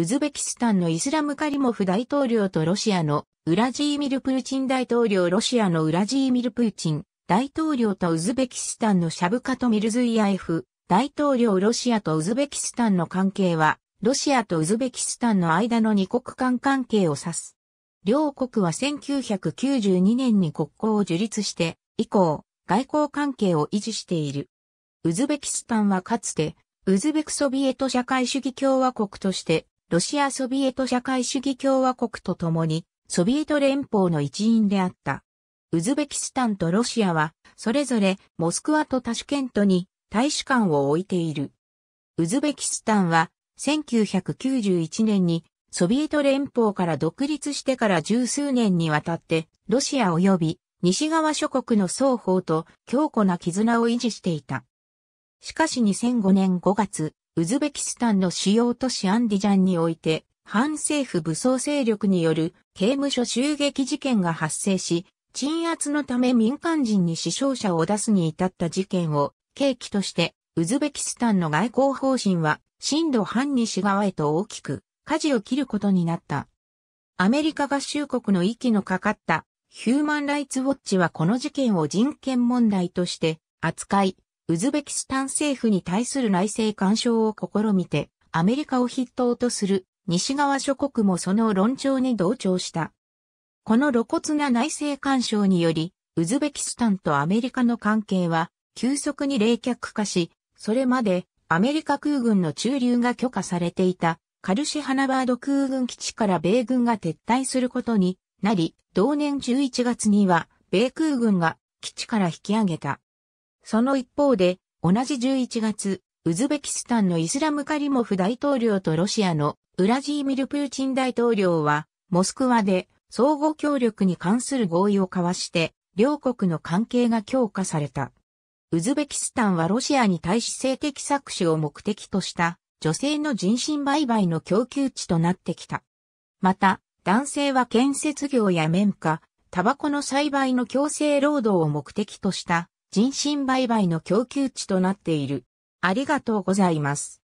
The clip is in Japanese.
ウズベキスタンのイスラムカリモフ大統領とロシアのウラジーミル・プーチン大統領ロシアのウラジーミル・プーチン大統領とウズベキスタンのシャブカト・ミルズイヤエフ大統領ロシアとウズベキスタンの関係はロシアとウズベキスタンの間の二国間関係を指す。両国は1992年に国交を樹立して以降外交関係を維持している。ウズベキスタンはかつてウズベクソビエト社会主義共和国としてロシアソビエト社会主義共和国と共に、ソビエト連邦の一員であった。ウズベキスタンとロシアは、それぞれモスクワとタシュケントに大使館を置いている。ウズベキスタンは、1991年にソビエト連邦から独立してから十数年にわたって、ロシア及び西側諸国の双方と強固な絆を維持していた。しかし2005年5月、ウズベキスタンの主要都市アンディジャンにおいて、反政府武装勢力による刑務所襲撃事件が発生し、鎮圧のため民間人に死傷者を出すに至った事件を契機として、ウズベキスタンの外交方針は、震度半西側へと大きく、舵を切ることになった。アメリカ合衆国の息のかかったヒューマンライツウォッチはこの事件を人権問題として扱い、ウズベキスタン政府に対する内政干渉を試みて、アメリカを筆頭とする西側諸国もその論調に同調した。この露骨な内政干渉により、ウズベキスタンとアメリカの関係は急速に冷却化し、それまでアメリカ空軍の駐留が許可されていたカルシハナバード空軍基地から米軍が撤退することになり、同年11月には米空軍が基地から引き上げた。その一方で、同じ11月、ウズベキスタンのイスラムカリモフ大統領とロシアのウラジーミル・プーチン大統領は、モスクワで相互協力に関する合意を交わして、両国の関係が強化された。ウズベキスタンはロシアに対し性的搾取を目的とした女性の人身売買の供給地となってきた。また、男性は建設業や綿花、タバコの栽培の強制労働を目的とした人身売買の供給地となっている。ありがとうございます。